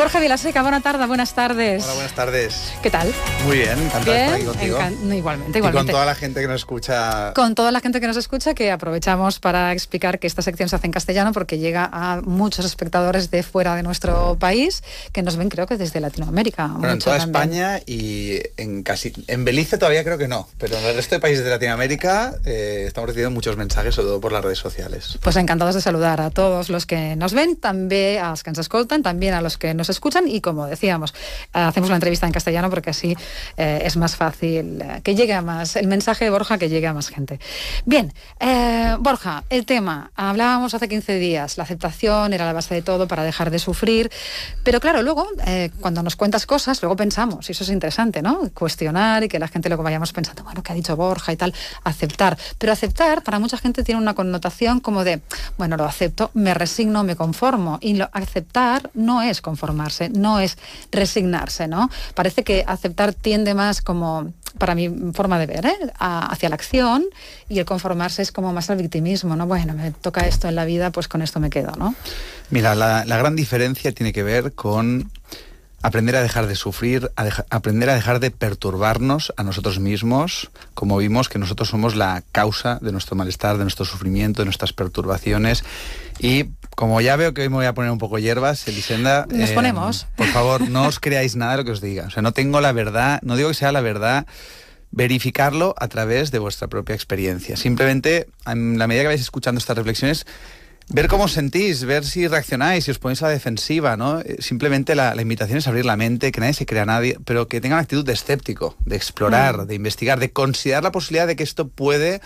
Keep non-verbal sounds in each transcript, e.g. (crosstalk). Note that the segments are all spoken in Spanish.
Borja Vilaseca, buena tarde, buenas tardes. Hola, buenas tardes. ¿Qué tal? Muy bien, encantado de estar aquí igualmente, igualmente. con toda la gente que nos escucha. Con toda la gente que nos escucha, que aprovechamos para explicar que esta sección se hace en castellano porque llega a muchos espectadores de fuera de nuestro país que nos ven, creo que desde Latinoamérica. Bueno, en toda España y en casi. En Belice todavía creo que no, pero en el resto de países de Latinoamérica eh, estamos recibiendo muchos mensajes, sobre todo por las redes sociales. Pues encantados de saludar a todos los que nos ven, también a los que nos escoltan, también a los que nos escuchan y como decíamos, hacemos la entrevista en castellano porque así eh, es más fácil eh, que llegue a más, el mensaje de Borja que llegue a más gente. Bien, eh, Borja, el tema, hablábamos hace 15 días, la aceptación era la base de todo para dejar de sufrir, pero claro, luego, cuando nos cuentas cosas, luego pensamos, y eso es interesante, ¿no? Cuestionar y que la gente luego vayamos pensando, bueno, ¿qué ha dicho Borja y tal? Aceptar. Pero aceptar para mucha gente tiene una connotación como de, bueno, lo acepto, me resigno, me conformo, y lo, aceptar no es conformar no es resignarse, ¿no? Parece que aceptar tiende más como, para mi forma de ver, ¿eh? hacia la acción y el conformarse es como más al victimismo, ¿no? Bueno, me toca esto en la vida, pues con esto me quedo, ¿no? Mira, la gran diferencia tiene que ver con aprender a dejar de sufrir, aprender a dejar de perturbarnos a nosotros mismos, como vimos que nosotros somos la causa de nuestro malestar, de nuestro sufrimiento, de nuestras perturbaciones. Y como ya veo que hoy me voy a poner un poco hierbas, Elisenda... Nos eh, ponemos. Por favor, no os creáis nada de lo que os diga. O sea, no tengo la verdad, no digo que sea la verdad verificarlo a través de vuestra propia experiencia. Simplemente, en la medida que vais escuchando estas reflexiones, Ver cómo sentís, ver si reaccionáis, si os ponéis a la defensiva, ¿no? Eh, simplemente la, invitación es abrir la mente, que nadie se crea nadie, pero que tengan actitud de escéptico, de explorar, mm. de investigar, de considerar la posibilidad de que esto puede,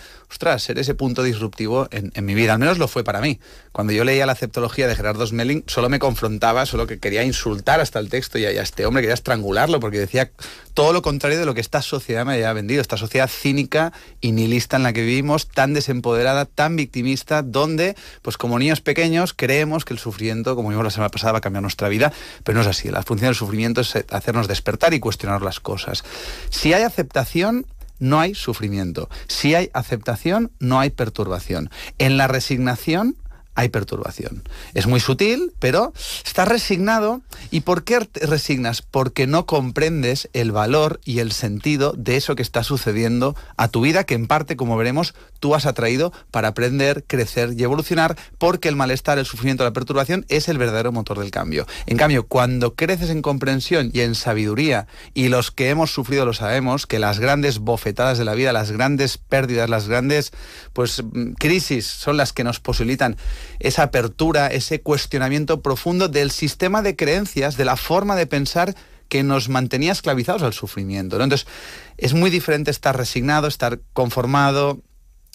ser ese punto disruptivo en, mi vida. Al menos lo fue para mí. Cuando yo leía la aceptología de Gerardo Smelling, solo me confrontaba, solo que quería insultar hasta el texto y a, este hombre, quería estrangularlo, porque decía todo lo contrario de lo que esta sociedad me había vendido, esta sociedad cínica y nihilista en la que vivimos, tan desempoderada, tan victimista, donde, pues como pequeños creemos que el sufrimiento, como vimos la semana pasada, va a cambiar nuestra vida, pero no es así. La función del sufrimiento es eh, hacernos despertar y cuestionar las cosas. Si hay aceptación, no hay sufrimiento. Si hay aceptación, no hay perturbación. En la resignación hay perturbación. Es muy sutil, pero estás resignado. ¿Y por qué te resignas? Porque no comprendes el valor y el sentido de eso que está sucediendo a tu vida, que en parte, como veremos, tú has atraído para aprender, crecer y evolucionar, porque el malestar, el sufrimiento, la perturbación es el verdadero motor del cambio. En cambio, cuando creces en comprensión y en sabiduría, y los que hemos sufrido lo sabemos, que las grandes bofetadas de la vida, las grandes pérdidas, las grandes pues, mm, crisis son las que nos posibilitan esa apertura, ese cuestionamiento profundo del sistema de creencias, de la forma de pensar que nos mantenía esclavizados al sufrimiento. Entonces, es muy diferente estar resignado, estar conformado,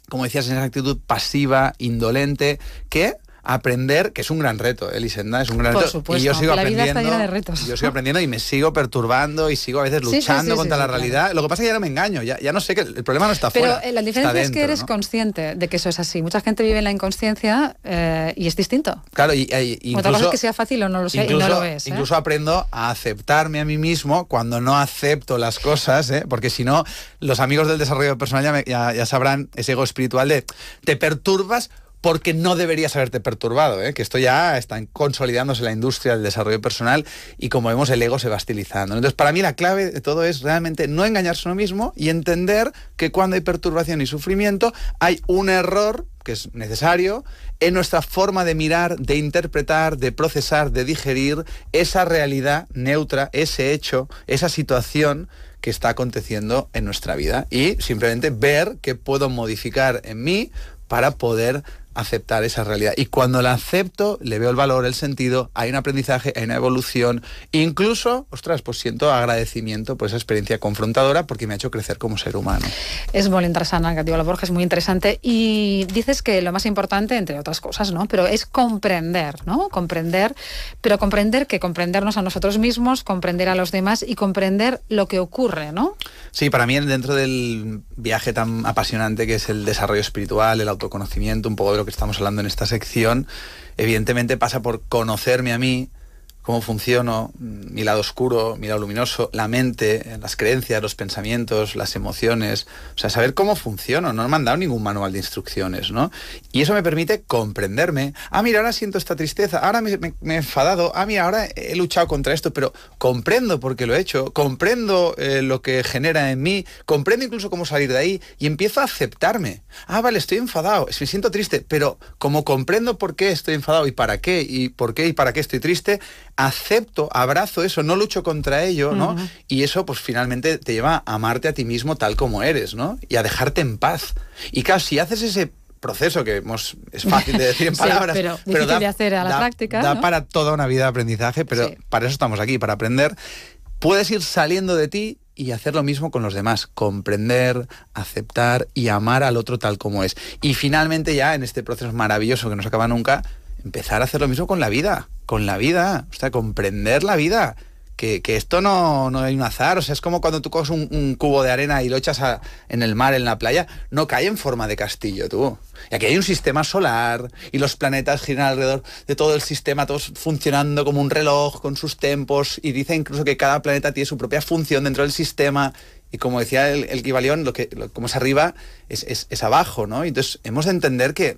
como decías, en esa actitud pasiva, indolente, que aprender, que es un gran reto, eh, Elisenda, es un gran reto. y yo sigo la aprendiendo. Vida está llena de retos. Yo sigo aprendiendo y me sigo perturbando y sigo a veces luchando contra la realidad. Lo que pasa es que ya no me engaño, ya, no sé que el problema no está Pero eh, la diferencia es que eres consciente de que eso es así. Mucha gente vive en la inconsciencia eh, y es distinto. Claro, y, incluso, es que sea fácil o no lo sé no lo es. Incluso aprendo a aceptarme a mí mismo cuando no acepto las cosas, porque si no, los amigos del desarrollo personal ya, me, ya, ya sabrán ese ego espiritual de te perturbas porque no deberías haberte perturbado, ¿eh? que esto ya está consolidándose la industria del desarrollo personal y como vemos el ego se va estilizando. Entonces, para mí la clave de todo es realmente no engañarse a uno mismo y entender que cuando hay perturbación y sufrimiento hay un error que es necesario en nuestra forma de mirar, de interpretar, de procesar, de digerir esa realidad neutra, ese hecho, esa situación que está aconteciendo en nuestra vida y simplemente ver qué puedo modificar en mí para poder aceptar esa realidad. Y cuando la acepto, le veo el valor, el sentido, hay un aprendizaje, hay una evolución. Incluso, ostras, pues siento agradecimiento por esa experiencia confrontadora porque me ha hecho crecer como ser humano. Es muy interesante, que digo la Borja, es muy interesante. Y dices que lo más importante, entre otras cosas, ¿no? Pero es comprender, ¿no? Comprender, pero comprender que comprendernos a nosotros mismos, comprender a los demás y comprender lo que ocurre, ¿no? Sí, para mí dentro del viaje tan apasionante que es el desarrollo espiritual, el autoconocimiento, un poco de lo que estamos hablando en esta sección, evidentemente pasa por conocerme a mí, cómo funciono, mi lado oscuro, mi lado luminoso, la mente, las creencias, los pensamientos, las emociones, o sea, saber cómo funciono, no me han dado ningún manual de instrucciones, ¿no? Y eso me permite comprenderme, ah, mira, ahora siento esta tristeza, ahora me, he enfadado, ah, mira, ahora he luchado contra esto, pero comprendo por qué lo he hecho, comprendo eh, lo que genera en mí, comprendo incluso cómo salir de ahí y empiezo a aceptarme. Ah, vale, estoy enfadado, me siento triste, pero como comprendo por qué estoy enfadado y para qué y por qué y para qué estoy triste, acepto, abrazo eso, no lucho contra ello, ¿no? Y eso pues finalmente te lleva a amarte a ti mismo tal como eres, ¿no? Y a dejarte en paz. Y claro, si haces ese proceso que es fácil de decir en (laughs) palabras, pero, difícil de hacer a la práctica, da para toda una vida de aprendizaje, pero para eso estamos aquí, para aprender. Puedes ir saliendo de ti y hacer lo mismo con los demás, comprender, aceptar y amar al otro tal como es. Y finalmente ya en este proceso maravilloso que no se acaba nunca, empezar a hacer lo mismo con la vida, con la vida, o sea, comprender la vida. Que, esto no, no hay un azar, o sea, es como cuando tú coges un, cubo de arena y lo echas en el mar, en la playa, no cae en forma de castillo, tú. Y aquí hay un sistema solar y los planetas giran alrededor de todo el sistema, todos funcionando como un reloj con sus tempos y dice incluso que cada planeta tiene su propia función dentro del sistema y como decía el, el Kibalión, lo que, como es arriba es, abajo, ¿no? Entonces hemos de entender que,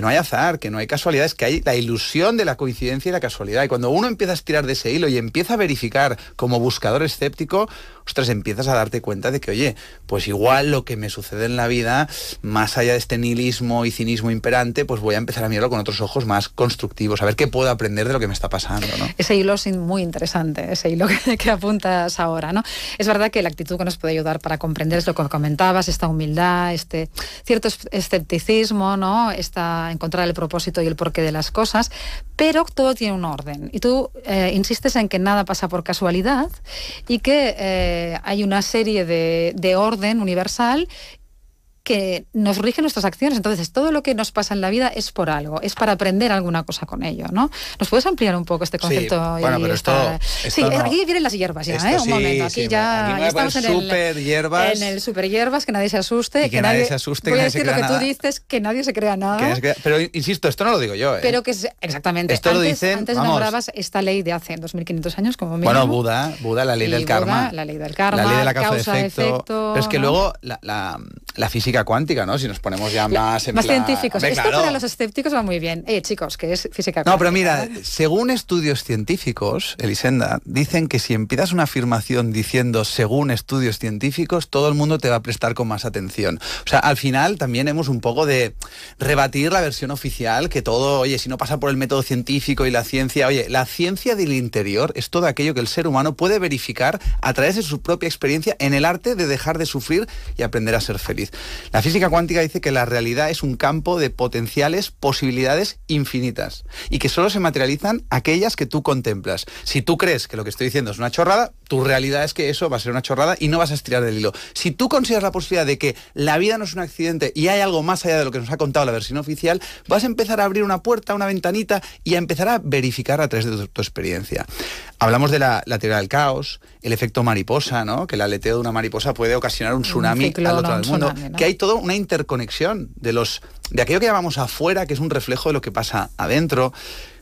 no hay azar, que no hay casualidades, que hay la ilusión de la coincidencia y la casualidad. Y cuando uno empieza a tirar de ese hilo y empieza a verificar como buscador escéptico, ostras, empiezas a darte cuenta de que, oye, pues igual lo que me sucede en la vida, más allá de este nihilismo y cinismo imperante, pues voy a empezar a mirarlo con otros ojos más constructivos, a ver qué puedo aprender de lo que me está pasando, Ese hilo es muy interesante, ese hilo (laughs) que, apuntas ahora, ¿no? Es verdad que la actitud que nos ayudar para comprender es lo que comentabas, esta humildad, este cierto escepticismo, ¿no? Esta, encontrar el propósito y el porqué de las cosas, pero todo tiene un orden. Y tú eh, insistes en que nada pasa por casualidad y que eh, hay una serie de, de orden universal que nos rige nuestras acciones. Entonces, todo lo que nos pasa en la vida es por algo, es para aprender alguna cosa con ello, ¿no? ¿Nos puedes ampliar un poco este concepto? Sí, bueno, pero esto, Sí, aquí vienen las hierbas ya, ¿eh? un momento, aquí ya, estamos en el... Super hierbas. En el super hierbas, que nadie se asuste. que, nadie se asuste, que lo que tú dices, que nadie se crea nada. Pero insisto, esto no lo digo yo, ¿eh? Pero que es... exactamente. Esto antes, lo dicen, antes nombrabas esta ley de hace 2.500 años, como mínimo. Bueno, Buda, Buda, la ley del karma. La ley del karma, la ley de la causa, causa efecto. Pero es que luego la la física cuántica, ¿no? Si nos ponemos ya más... En más científicos. Esto para los escépticos va muy bien. Eh, chicos, que es física cuántica. No, pero mira, según estudios científicos, Elisenda, dicen que si empiezas una afirmación diciendo según estudios científicos, todo el mundo te va a prestar con más atención. O sea, al final también hemos un poco de rebatir la versión oficial que todo, oye, si no pasa por el método científico y la ciencia, oye, la ciencia del interior es todo aquello que el ser humano puede verificar a través de su propia experiencia en el arte de dejar de sufrir y aprender a ser feliz. La física cuántica dice que la realidad es un campo de potenciales posibilidades infinitas y que solo se materializan aquellas que tú contemplas. Si tú crees que lo que estoy diciendo es una chorrada, tu realidad es que eso va a ser una chorrada y no vas a estirar del hilo. Si tú consideras la posibilidad de que la vida no es un accidente y hay algo más allá de lo que nos ha contado la versión oficial, vas a empezar a abrir una puerta, una ventanita y a empezar a verificar a través de tu, experiencia. Hablamos de la, teoría del caos, el efecto mariposa, ¿no? Que el aleteo de una mariposa puede ocasionar un tsunami al otro lado del mundo. Que hay toda una interconexión de los de aquello que llamamos afuera, que es un reflejo de lo que pasa adentro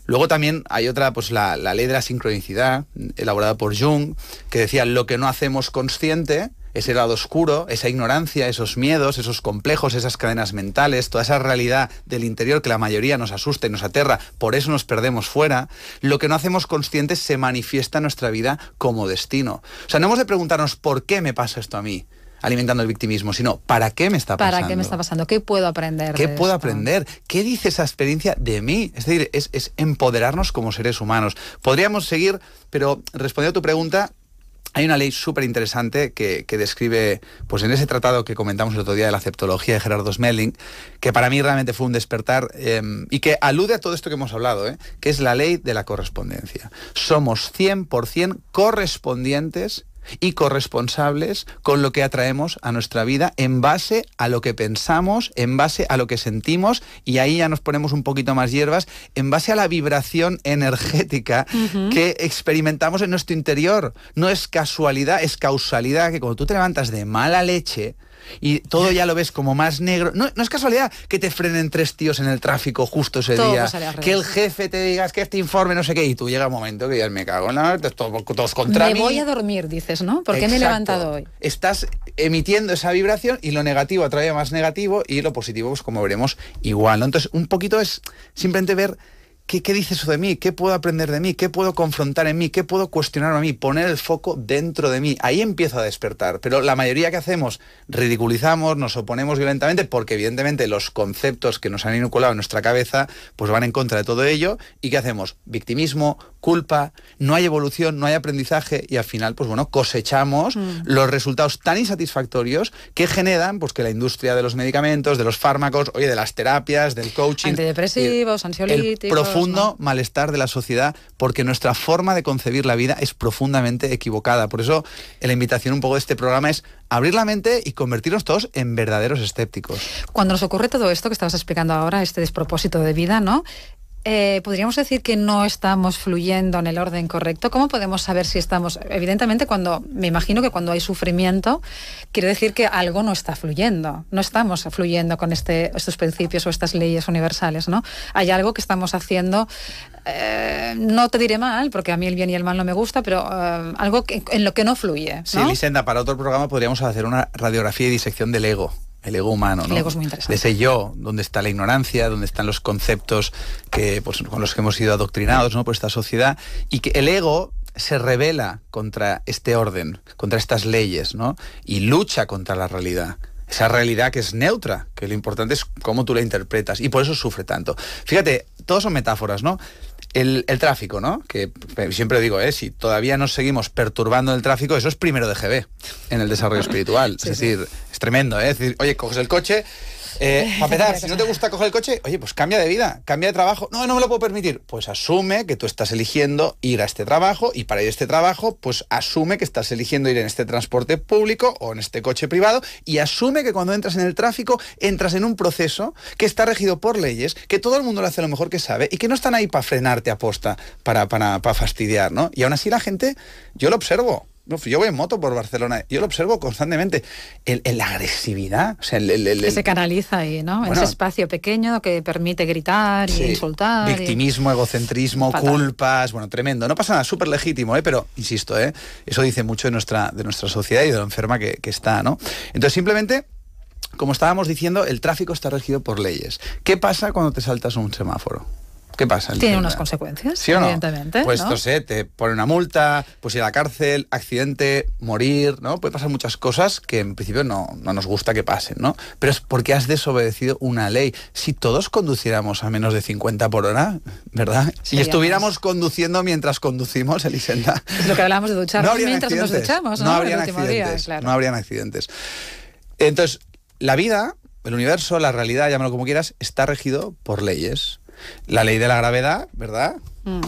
Luego también hay otra, pues la, ley de la sincronicidad, elaborada por Jung, que decía, lo que no hacemos consciente, ese lado oscuro, esa ignorancia, esos miedos, esos complejos, esas cadenas mentales, toda esa realidad del interior que la mayoría nos asusta y nos aterra, por eso nos perdemos fuera, lo que no hacemos consciente se manifiesta en nuestra vida como destino. O sea, no hemos de preguntarnos por qué me pasa esto a mí, alimentando el victimismo, sino ¿para qué me está pasando? ¿Para qué me está pasando? ¿Qué puedo aprender? ¿Qué puedo aprender? ¿Qué dice esa experiencia de mí? Es decir, es, empoderarnos como seres humanos. Podríamos seguir, pero respondiendo a tu pregunta, hay una ley súper interesante que, describe, pues en ese tratado que comentamos el otro día de la aceptología de Gerardo Smelling, que para mí realmente fue un despertar em, y que alude a todo esto que hemos hablado, ¿eh? que es la ley de la correspondencia. Somos 100% correspondientes y corresponsables con lo que atraemos a nuestra vida en base a lo que pensamos, en base a lo que sentimos y ahí ya nos ponemos un poquito más hierbas, en base a la vibración energética que experimentamos en nuestro interior. No es casualidad, es causalidad que cuando tú te levantas de mala leche, y todo ya lo ves como más negro. No, es casualidad que te frenen tres tíos en el tráfico justo ese día. Que el jefe te diga, es que este informe, no sé qué, y tú llega un momento que ya me cago en la todos contra me voy a dormir, dices, ¿no? ¿Por qué me he levantado hoy? Estás emitiendo esa vibración y lo negativo atrae más negativo y lo positivo, pues como veremos, igual. ¿no? Entonces, un poquito es simplemente ver ¿Qué, ¿Qué dice eso de mí? ¿Qué puedo aprender de mí? ¿Qué puedo confrontar en mí? ¿Qué puedo cuestionar a mí? Poner el foco dentro de mí. Ahí empiezo a despertar. Pero la mayoría que hacemos, ridiculizamos, nos oponemos violentamente, porque evidentemente los conceptos que nos han inoculado en nuestra cabeza, pues van en contra de todo ello. ¿Y qué hacemos? Victimismo, culpa, no hay evolución, no hay aprendizaje y al final, pues bueno, cosechamos mm. los resultados tan insatisfactorios que generan, pues que la industria de los medicamentos, de los fármacos, oye, de las terapias, del coaching. Antidepresivos, ansiolíticos profundo malestar de la sociedad porque nuestra forma de concebir la vida es profundamente equivocada. Por eso la invitación un poco de este programa es abrir la mente y convertirnos todos en verdaderos escépticos. Cuando nos ocurre todo esto que estabas explicando ahora, este despropósito de vida, ¿no? Eh, podríamos decir que no estamos fluyendo en el orden correcto. ¿Cómo podemos saber si estamos? Evidentemente, cuando me imagino que cuando hay sufrimiento, quiere decir que algo no está fluyendo. No estamos fluyendo con este, estos principios o estas leyes universales, ¿no? Hay algo que estamos haciendo. Eh, no te diré mal, porque a mí el bien y el mal no me gusta, pero eh, algo en lo que no fluye. Sí, Lisenda, para otro programa podríamos hacer una radiografía y disección del ego el ego humano, ¿no? El ego es muy interesante. Ese yo, donde está la ignorancia, donde están los conceptos que, pues, con los que hemos sido adoctrinados, ¿no? Por esta sociedad. Y que el ego se revela contra este orden, contra estas leyes, ¿no? Y lucha contra la realidad. Esa realidad que es neutra, que lo importante es cómo tú la interpretas. Y por eso sufre tanto. Fíjate, todos son metáforas, ¿no? El, tráfico, ¿no? Que siempre digo, ¿eh? si todavía nos seguimos perturbando el tráfico, eso es primero de GB en el desarrollo espiritual. es decir, es tremendo, ¿eh? Es decir, oye, coges el coche eh, (laughs) para si no te gusta coger el coche, oye, pues cambia de vida, cambia de trabajo. No, no me lo puedo permitir. Pues asume que tú estás eligiendo ir a este trabajo y para ir a este trabajo, pues asume que estás eligiendo ir en este transporte público o en este coche privado y asume que cuando entras en el tráfico, entras en un proceso que está regido por leyes, que todo el mundo lo hace lo mejor que sabe y que no están ahí para frenarte a posta, para, para, para fastidiar, ¿no? Y aún así la gente, yo lo observo yo voy en moto por Barcelona, yo lo observo constantemente. La agresividad, se canaliza ahí, ¿no? Ese espacio pequeño que permite gritar y insultar. Victimismo, egocentrismo, culpas, bueno, tremendo. No pasa nada, súper legítimo, ¿eh? pero insisto, ¿eh? eso dice mucho de nuestra, de nuestra sociedad y de lo enferma que, que está, ¿no? Entonces, simplemente como estábamos diciendo, el tráfico está regido por leyes. ¿Qué pasa cuando te saltas un semáforo? ¿Qué pasa? Tiene unas consecuencias, evidentemente. Pues ¿no? sé, te pone una multa, pues ir a la cárcel, accidente, morir, ¿no? Puede pasar muchas cosas que en principio no, nos gusta que pasen, ¿no? Pero es porque has desobedecido una ley. Si todos conduciéramos a menos de 50 por hora, ¿verdad? Si estuviéramos conduciendo mientras conducimos, Elisenda. lo que hablábamos de ducharnos mientras nos duchamos, ¿no? No habrían accidentes. No habrían accidentes. Entonces, la vida, el universo, la realidad, llámalo como quieras, está regido por leyes la ley de la gravedad, ¿verdad?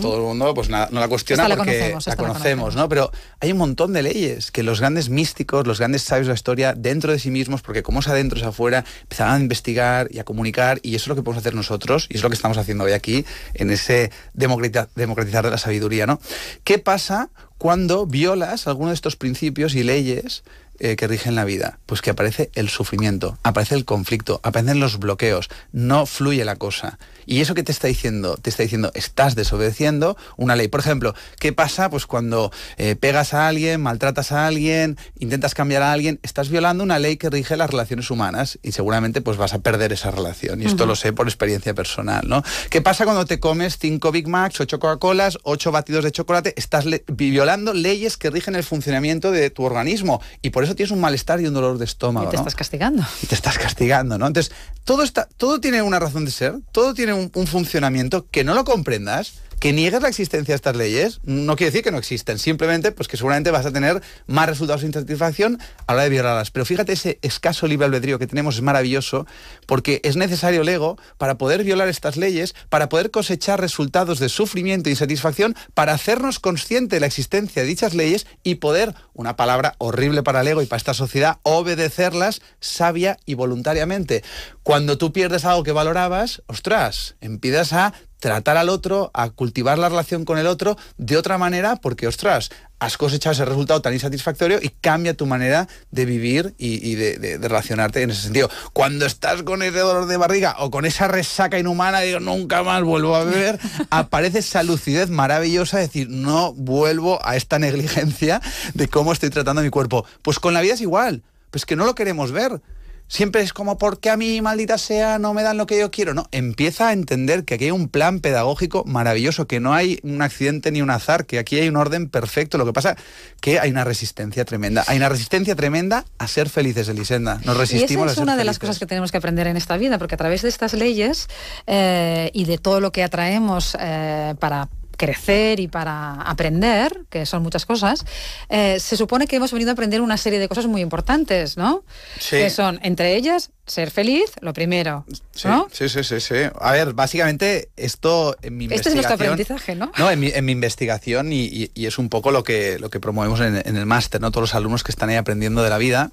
Todo el mundo pues no la cuestiona porque la conocemos, ¿no? Pero hay un montón de leyes que los grandes místicos, los grandes sabios de la historia, dentro de sí mismos, porque como es adentro es afuera, empezaban a investigar y a comunicar y eso es lo que podemos hacer nosotros y es lo que estamos haciendo hoy aquí en ese democratizar de la sabiduría, ¿no? ¿Qué pasa cuando violas alguno de estos principios y leyes eh, que rigen la vida? Pues que aparece el sufrimiento, aparece el conflicto, aparecen los bloqueos, no fluye la cosa. Y eso que te está diciendo, te está diciendo, estás desobedeciendo una ley. Por ejemplo, ¿qué pasa pues cuando eh, pegas a alguien, maltratas a alguien, intentas cambiar a alguien? Estás violando una ley que rige las relaciones humanas y seguramente pues vas a perder esa relación. Y esto lo sé por experiencia personal, ¿no? ¿Qué pasa cuando te comes cinco Big Macs, ocho Coca-Colas, ocho batidos de chocolate? Estás violando leyes que rigen el funcionamiento de tu organismo y por eso tienes un malestar y un dolor de estómago. Y te estás castigando. Y te estás castigando, ¿no? Entonces, todo, está, todo tiene una razón de ser, todo tiene un funcionamiento que no lo comprendas que niegues la existencia de estas leyes no quiere decir que no existen, simplemente pues que seguramente vas a tener más resultados de insatisfacción a la hora de violarlas. Pero fíjate, ese escaso libre albedrío que tenemos es maravilloso porque es necesario el ego para poder violar estas leyes, para poder cosechar resultados de sufrimiento Y e insatisfacción, para hacernos consciente de la existencia de dichas leyes y poder, una palabra horrible para el ego y para esta sociedad, obedecerlas sabia y voluntariamente. Cuando tú pierdes algo que valorabas, ostras, empiezas a tratar al otro, a cultivar la relación con el otro de otra manera, porque, ostras, has cosechado ese resultado tan insatisfactorio y cambia tu manera de vivir y, de, relacionarte en ese sentido. Cuando estás con ese dolor de barriga o con esa resaca inhumana, digo, nunca más vuelvo a beber, (laughs) aparece esa lucidez maravillosa de decir, no vuelvo a esta negligencia de cómo estoy tratando a mi cuerpo. Pues con la vida es igual, pues que no lo queremos ver siempre es como, porque a mí, maldita sea, no me dan lo que yo quiero? No, empieza a entender que aquí hay un plan pedagógico maravilloso, que no hay un accidente ni un azar, que aquí hay un orden perfecto. Lo que pasa que hay una resistencia tremenda. Hay una resistencia tremenda a ser felices, Elisenda. Nos resistimos y esa es una de las cosas que tenemos que aprender en esta vida, porque a través de estas leyes eh, y de todo lo que atraemos eh, para crecer y para aprender, que son muchas cosas, eh, se supone que hemos venido a aprender una serie de cosas muy importantes, ¿no? Sí. Que son, entre ellas, ser feliz, lo primero. Sí, ¿no? sí, sí, sí, sí, A ver, básicamente esto en mi investigación... Este es nuestro aprendizaje, ¿no? No, en mi, en mi investigación y, es un poco lo que, lo que promovemos en, en el máster, ¿no? Todos los alumnos que están ahí aprendiendo de la vida.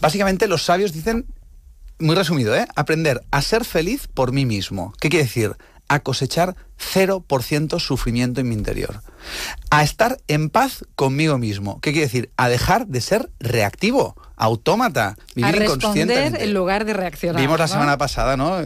Básicamente los sabios dicen muy resumido, ¿eh? Aprender a ser feliz por mí mismo. ¿Qué quiere decir? a cosechar 0% sufrimiento en mi interior. A estar en paz conmigo mismo. ¿Qué quiere decir? A dejar de ser reactivo, autómata, vivir a responder en lugar de reaccionar. Vimos la semana pasada, ¿no?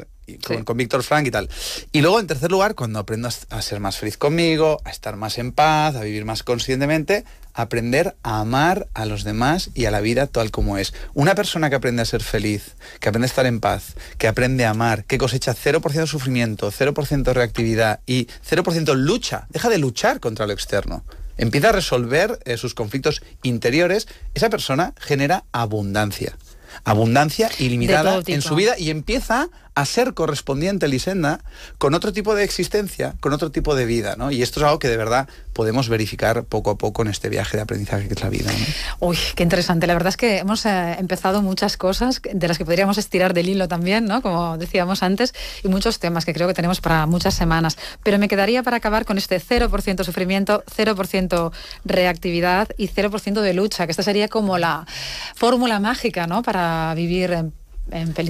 con, Víctor Frank y tal. Y luego, en tercer lugar, cuando aprendo a ser más feliz conmigo, a estar más en paz, a vivir más conscientemente, aprender a amar a los demás y a la vida tal como es. Una persona que aprende a ser feliz, que aprende a estar en paz, que aprende a amar, que cosecha 0% sufrimiento, 0% reactividad y 0% lucha, deja de luchar contra lo externo. Empieza a resolver eh, sus conflictos interiores, esa persona genera abundancia abundancia ilimitada en su vida y empieza a ser correspondiente Lisenda con otro tipo de existencia, con otro tipo de vida, ¿no? Y esto es algo que de verdad podemos verificar poco a poco en este viaje de aprendizaje que es la vida. Uy, qué interesante. La verdad es que hemos eh, empezado muchas cosas de las que podríamos estirar del hilo también, ¿no? Como decíamos antes, y muchos temas que creo que tenemos para muchas semanas. Pero me quedaría para acabar con este 0% sufrimiento, 0% reactividad y 0% de lucha, que esta sería como la fórmula mágica, ¿no? Para vivir en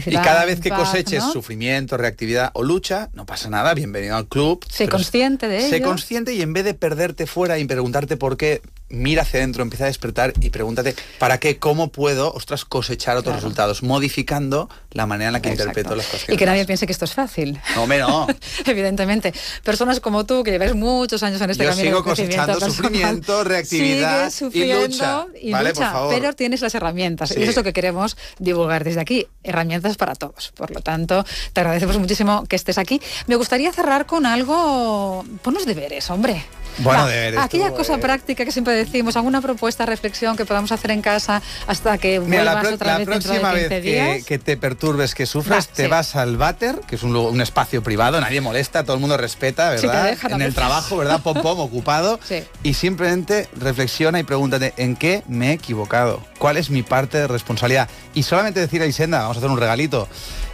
y cada vez que coseches sufrimiento, reactividad o lucha, no pasa nada, bienvenido al club. Sé consciente de Sé consciente y en vez de perderte fuera y preguntarte por qué, mira hacia adentro, empieza a despertar y pregúntate, ¿para qué, cómo puedo, ostras, cosechar otros resultados? Modificando la manera en la que interpreto las cosas Y que nadie piense que esto es fácil. No, menos, (laughs) Evidentemente. Personas como tú, que lleváis muchos años en este camino. Sigo cosechando sufrimiento, (laughs) reactividad y lucha. Y Pero tienes las herramientas. Y eso es lo que queremos divulgar desde aquí. Herramientas para todos. Por lo tanto, te agradecemos muchísimo que estés aquí. Me gustaría cerrar con algo. Ponos deberes, hombre. Bueno, Aquella cosa eh, práctica que siempre decimos, alguna propuesta, reflexión que podamos hacer en casa hasta que vuelvas otra vez próxima Que, te perturbes, que sufras, te vas al váter, que es un, espacio privado, nadie molesta, todo el mundo respeta, ¿verdad? en el trabajo, ¿verdad? Pom pom, (laughs) ocupado. Y simplemente reflexiona y pregúntate, ¿en qué me he equivocado? ¿Cuál es mi parte de responsabilidad? Y solamente decir a Isenda, vamos a hacer un regalito.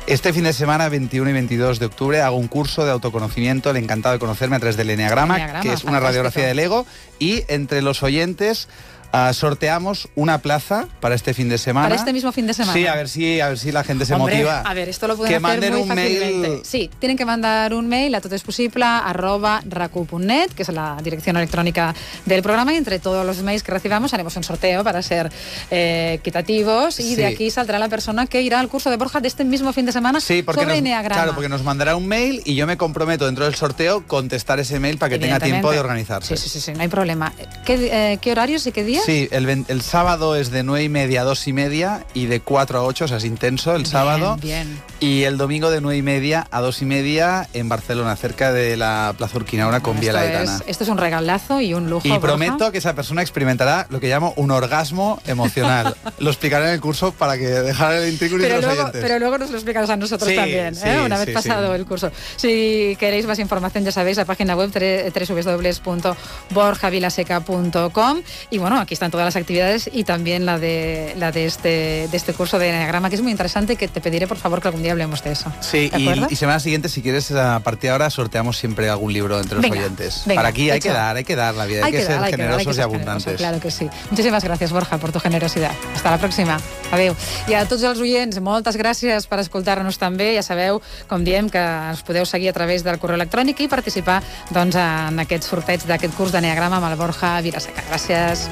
Este fin de semana, 21 y 22 de octubre, hago un curso de autoconocimiento, el encantado de conocerme a través del Enneagrama, que es una radiografía del ego, y entre los oyentes Ah, sorteamos una plaza para este fin de semana. Para este mismo fin de semana. Sí, a ver si, la gente se motiva. A ver, esto lo pueden hacer muy fácilmente. Sí, tienen que mandar un mail a totespusipla.racu.net, que es la dirección electrónica del programa, y entre todos los mails que recibamos haremos un sorteo para ser eh, equitativos, y de aquí saldrá la persona que irá al curso de Borja de este mismo fin de semana sí, porque nos, Claro, porque nos mandará un mail y yo me comprometo dentro del sorteo contestar ese mail para que tenga tiempo de organizarse. Sí, sí, sí, sí no hay problema. ¿Qué, eh, qué horarios y qué días? Sí, el, el sábado es de 9 y media a 2 y media y de 4 a 8, o sea, es intenso el bien, sábado. Bien. Y el domingo de 9 y media a 2 y media en Barcelona, cerca de la Plaza Urquinaona con Vía Laetana. Es, esto es un regalazo y un lujo. Y prometo que esa persona experimentará lo que llamo un orgasmo emocional. (laughs) lo explicaré en el curso para que dejar el intrínculo pero, y los luego, pero luego nos lo explicarás a nosotros también, ¿eh? una vez pasado el curso. Si queréis más información, ya sabéis, la página web www.borjavilaseca.com. Y bueno, aquí están todas las actividades y también la de, la de, este, de este curso de Enneagrama, que es muy interesante, que te pediré por favor que algún día día hablemos de eso. Sí, y, y, semana siguiente, si quieres, a partir de ahora sorteamos siempre algún libro entre los venga, oyentes. Venga, Para aquí hay hecho. que dar, hay que dar la vida, hay, hay que, ser dar, generosos hay que dar, hay que y abundantes. Generoso, claro que sí. Muchísimas gràcies, Borja, per tu generositat. Hasta la pròxima. Adéu. I a tots els oients, moltes gràcies per escoltar-nos també. Ja sabeu, com diem, que ens podeu seguir a través del correu electrònic i participar doncs, en aquests sorteig d'aquest curs d'Enneagrama amb el Borja Virasseca. Gràcies.